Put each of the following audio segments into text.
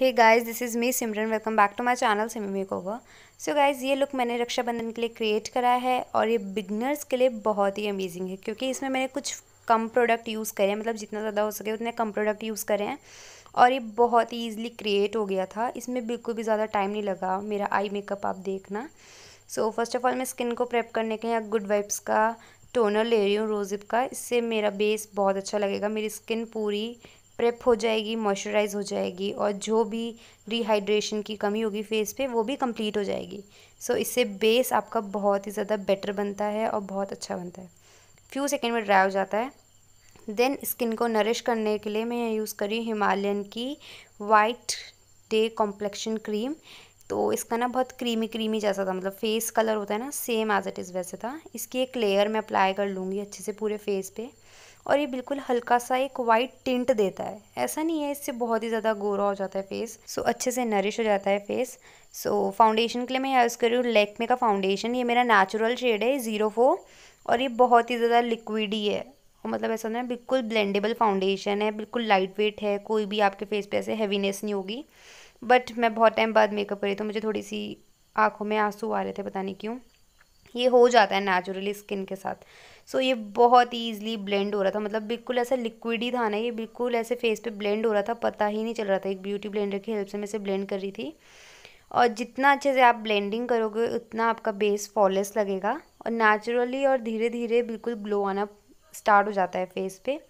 hey guys this is me Simran welcome back to my channel Simmi over so guys ये look मैंने रक्षाबंधन के लिए create करा है और ये बिगनर्स के लिए बहुत ही अमेजिंग है क्योंकि इसमें मैंने कुछ कम प्रोडक्ट यूज़ करे हैं मतलब जितना ज़्यादा हो सके उतने कम प्रोडक्ट यूज़ करे हैं और ये बहुत ही ईजिली क्रिएट हो गया था इसमें बिल्कुल भी ज़्यादा टाइम नहीं लगा मेरा आई मेकअप आप देखना सो फर्स्ट ऑफ़ ऑल मैं स्किन को प्रेप करने के लिए गुड वाइब्स का टोनर ले रही हूँ रोजिप का इससे मेरा बेस बहुत अच्छा लगेगा मेरी स्किन पूरी प्रेप हो जाएगी मॉइस्चराइज हो जाएगी और जो भी डिहाइड्रेशन की कमी होगी फेस पे वो भी कंप्लीट हो जाएगी सो so, इससे बेस आपका बहुत ही ज़्यादा बेटर बनता है और बहुत अच्छा बनता है फ्यू सेकेंड में ड्राई हो जाता है देन स्किन को नरिश करने के लिए मैं यूज़ करी हिमालयन की वाइट डे कॉम्प्लेक्शन क्रीम तो इसका ना बहुत क्रीमी क्रीमी जैसा था मतलब फेस कलर होता है ना सेम एज इट इज़ वैसे था इसकी एक लेयर मैं अप्लाई कर लूँगी अच्छे से पूरे फेस पे और ये बिल्कुल हल्का सा एक वाइट टिंट देता है ऐसा नहीं है इससे बहुत ही ज़्यादा गोरा हो जाता है फेस सो अच्छे से नरिश हो जाता है फेस सो फाउंडेशन के लिए मैं यूज़ कर रही हूँ लेकमे का फाउंडेशन ये मेरा नेचुरल शेड है ज़ीरो फोर और ये बहुत ही ज़्यादा लिक्विड ही है मतलब ऐसा ना बिल्कुल ब्लेंडेबल फाउंडेशन है बिल्कुल लाइट वेट है कोई भी आपके फेस पे ऐसे हैवीनेस नहीं होगी बट मैं बहुत टाइम बाद मेकअप करी तो मुझे थोड़ी सी आँखों में आंसू आ रहे थे पता नहीं क्यों ये हो जाता है नेचुरली स्किन के साथ सो so, ये बहुत ही ईजिली ब्लेंड हो रहा था मतलब बिल्कुल ऐसा लिक्विड ही था ना ये बिल्कुल ऐसे फेस पे ब्लेंड हो रहा था पता ही नहीं चल रहा था एक ब्यूटी ब्लेंडर की हेल्प से मैं इसे ब्लेंड कर रही थी और जितना अच्छे से आप ब्लेंडिंग करोगे उतना आपका बेस फॉलेस लगेगा और नेचुरली और धीरे धीरे बिल्कुल ग्लो आना स्टार्ट हो जाता है फेस पे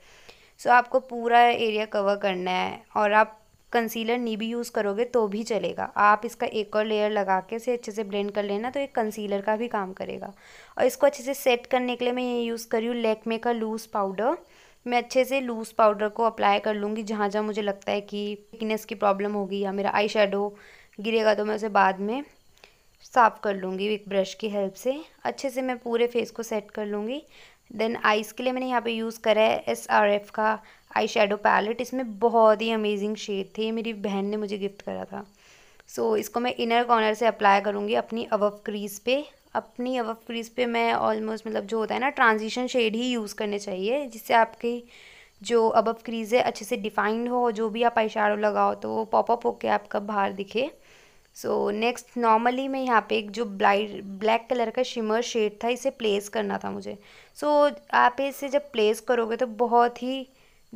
सो so, आपको पूरा एरिया कवर करना है और आप कंसीलर नहीं भी यूज़ करोगे तो भी चलेगा आप इसका एक और लेयर लगा के इसे अच्छे से ब्लेंड कर लेना तो एक कंसीलर का भी काम करेगा और इसको अच्छे से सेट करने के लिए मैं ये यूज़ करी हूँ लेकमे का लूज़ पाउडर मैं अच्छे से लूज़ पाउडर को अप्लाई कर लूँगी जहाँ जहाँ मुझे लगता है कि थिकनेस की प्रॉब्लम होगी या मेरा आई गिरेगा तो मैं उसे बाद में साफ़ कर लूँगी एक ब्रश की हेल्प से अच्छे से मैं पूरे फेस को सेट कर लूँगी देन आइज़ के लिए मैंने यहाँ पे यूज़ करा है एस आर एफ़ का आई शेडो पैलेट इसमें बहुत ही अमेजिंग शेड थे मेरी बहन ने मुझे गिफ्ट करा था सो so, इसको मैं इनर कॉर्नर से अप्लाई करूँगी अपनी अवफ क्रीज़ पे अपनी अवव क्रीज़ पे मैं ऑलमोस्ट मतलब जो होता है ना ट्रांजिशन शेड ही यूज़ करने चाहिए जिससे आपकी जो अबव क्रीज़ है अच्छे से डिफाइंड हो जो भी आप आई लगाओ तो वो पॉपअप होके आपका बाहर दिखे सो नेक्स्ट नॉर्मली मैं यहाँ पे एक जो ब्लाइट ब्लैक कलर का शिमर शेड था इसे प्लेस करना था मुझे सो so, आप इसे जब प्लेस करोगे तो बहुत ही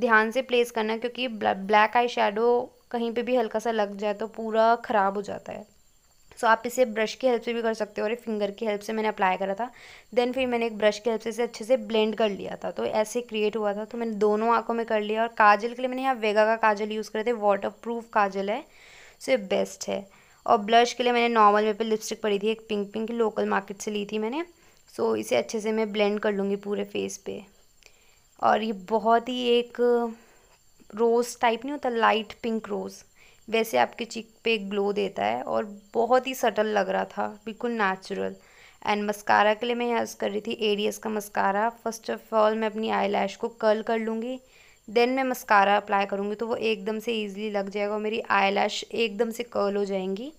ध्यान से प्लेस करना क्योंकि ब्लैक आई शेडो कहीं पे भी हल्का सा लग जाए तो पूरा ख़राब हो जाता है सो so, आप इसे ब्रश की हेल्प से भी कर सकते हो और फिंगर की हेल्प से मैंने अप्लाई करा था देन फिर मैंने एक ब्रश की हेल्प से इसे अच्छे से ब्लेंड कर लिया था तो ऐसे क्रिएट हुआ था तो मैंने दोनों आँखों में कर लिया और काजल के लिए मैंने यहाँ वेगा का काजल यूज़ करे थे वाटर प्रूफ काजल है सो ये बेस्ट है और ब्लश के लिए मैंने नॉर्मल मेरे पे लिपस्टिक पड़ी थी एक पिंक पिंक लोकल मार्केट से ली थी मैंने सो so, इसे अच्छे से मैं ब्लेंड कर लूँगी पूरे फेस पे और ये बहुत ही एक रोज़ टाइप नहीं होता लाइट पिंक रोज़ वैसे आपके चीक पे ग्लो देता है और बहुत ही सटल लग रहा था बिल्कुल नेचुरल एंड मस्कारा के लिए मैं यूज़ कर रही थी एरियस का मस्कारा फर्स्ट ऑफ ऑल मैं अपनी आई को कर्ल कर लूँगी देन मैं मस्कारा अप्लाई करूँगी तो वो एकदम से ईजिली लग जाएगा और मेरी आई लैश एकदम से कर्ल हो जाएंगी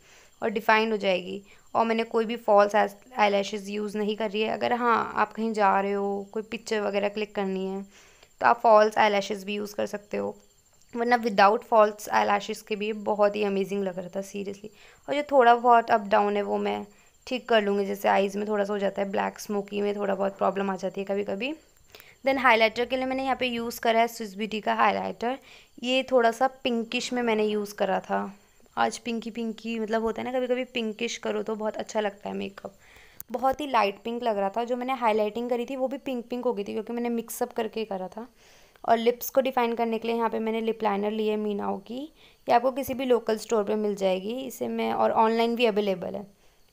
और डिफाइंड हो जाएगी और मैंने कोई भी फॉल्स आई यूज़ नहीं कर रही है अगर हाँ आप कहीं जा रहे हो कोई पिक्चर वगैरह क्लिक करनी है तो आप फॉल्स आई भी यूज़ कर सकते हो वरना विदाउट फॉल्स आई लैशेज़ के भी बहुत ही अमेजिंग लग रहा था सीरियसली और जो थोड़ा बहुत अप डाउन है वो मैं ठीक कर लूँगी जैसे आइज़ में थोड़ा सा हो जाता है ब्लैक स्मोकी में थोड़ा बहुत प्रॉब्लम आ जाती है कभी कभी देन हाइलाइटर के लिए मैंने यहाँ पे यूज़ करा है स्विस ब्यूटी का हाइलाइटर ये थोड़ा सा पिंकिश में मैंने यूज़ करा था आज पिंकी पिंकी मतलब होता है ना कभी कभी पिंकिश करो तो बहुत अच्छा लगता है मेकअप बहुत ही लाइट पिंक लग रहा था जो मैंने हाईलाइटिंग करी थी वो भी पिंक पिंक हो गई थी क्योंकि मैंने मिक्सअप करके करा था और लिप्स को डिफ़ाइन करने के लिए यहाँ पे मैंने लिप लाइनर लिए मीनाओ की ये आपको किसी भी लोकल स्टोर पे मिल जाएगी इसे मैं और ऑनलाइन भी अवेलेबल है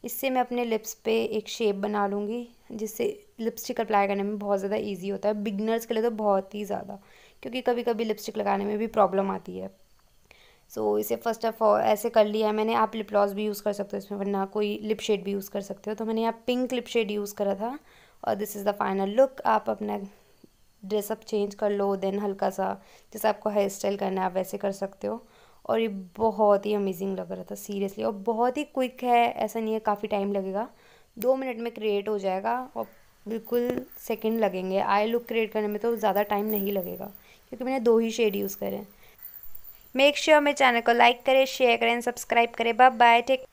इससे मैं अपने लिप्स पे एक शेप बना लूँगी जिससे लिपस्टिक अप्लाई करने में बहुत ज़्यादा ईजी होता है बिगनर्स के लिए तो बहुत ही ज़्यादा क्योंकि कभी कभी लिपस्टिक लगाने में भी प्रॉब्लम आती है सो so, इसे फर्स्ट ऑफ ऑल ऐसे कर लिया है मैंने आप लिप ग्लॉस भी यूज़ कर सकते हो इसमें वरना कोई लिप शेड भी यूज़ कर सकते हो तो मैंने यहाँ पिंक लिप शेड यूज़ करा था और this is the final look आप अपना ड्रेसअप चेंज कर लो देन हल्का सा जैसे आपको हेयर स्टाइल करना है आप वैसे कर सकते हो और ये बहुत ही अमेजिंग लग रहा था सीरियसली और बहुत ही क्विक है ऐसा नहीं है काफ़ी टाइम लगेगा दो मिनट में क्रिएट हो जाएगा और बिल्कुल सेकंड लगेंगे आई लुक क्रिएट करने में तो ज़्यादा टाइम नहीं लगेगा क्योंकि मैंने दो ही शेड यूज़ करें मेक श्योर मेरे चैनल को लाइक करें शेयर करें सब्सक्राइब करें बाय बाय टेक